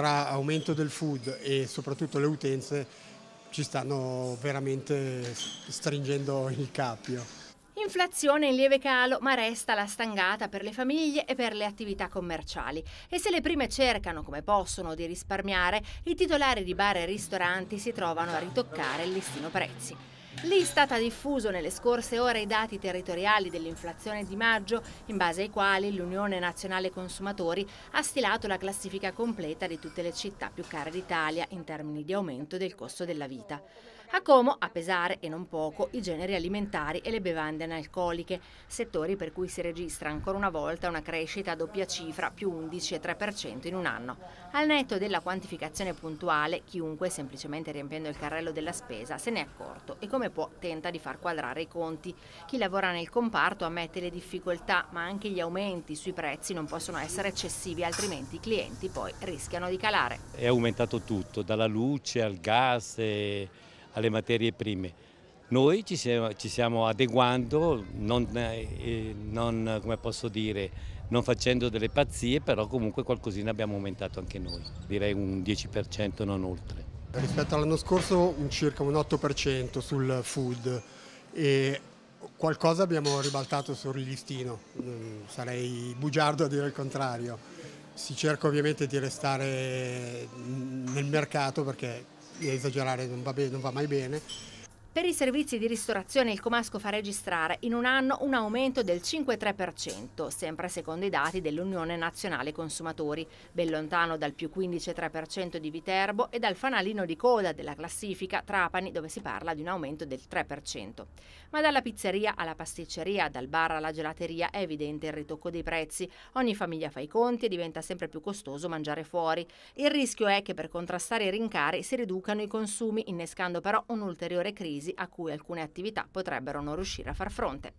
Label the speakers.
Speaker 1: tra aumento del food e soprattutto le utenze ci stanno veramente stringendo il cappio.
Speaker 2: Inflazione in lieve calo, ma resta la stangata per le famiglie e per le attività commerciali. E se le prime cercano, come possono, di risparmiare, i titolari di bar e ristoranti si trovano a ritoccare il listino prezzi. L'Istat ha diffuso nelle scorse ore i dati territoriali dell'inflazione di maggio, in base ai quali l'Unione Nazionale Consumatori ha stilato la classifica completa di tutte le città più care d'Italia in termini di aumento del costo della vita. A Como, a pesare e non poco, i generi alimentari e le bevande analcoliche, settori per cui si registra ancora una volta una crescita a doppia cifra più 11,3% in un anno. Al netto della quantificazione puntuale, chiunque, semplicemente riempiendo il carrello della spesa, se n'è accorto e come come può tenta di far quadrare i conti. Chi lavora nel comparto ammette le difficoltà, ma anche gli aumenti sui prezzi non possono essere eccessivi, altrimenti i clienti poi rischiano di calare.
Speaker 3: È aumentato tutto, dalla luce al gas alle materie prime. Noi ci stiamo, ci siamo adeguando, non, eh, eh, non, come posso dire, non facendo delle pazzie, però comunque qualcosina abbiamo aumentato anche noi, direi un 10% non oltre.
Speaker 1: Rispetto all'anno scorso un circa un 8% sul food e qualcosa abbiamo ribaltato sul listino, mm, sarei bugiardo a dire il contrario. Si cerca ovviamente di restare mm, nel mercato perché esagerare non va, non va mai bene
Speaker 2: per i servizi di ristorazione il Comasco fa registrare in un anno un aumento del 5,3%, sempre secondo i dati dell'Unione Nazionale Consumatori, ben lontano dal più 15,3% di Viterbo e dal fanalino di coda della classifica Trapani dove si parla di un aumento del 3%. Ma dalla pizzeria alla pasticceria, dal bar alla gelateria è evidente il ritocco dei prezzi. Ogni famiglia fa i conti e diventa sempre più costoso mangiare fuori. Il rischio è che per contrastare i rincari si riducano i consumi, innescando però un'ulteriore crisi crisi a cui alcune attività potrebbero non riuscire a far fronte.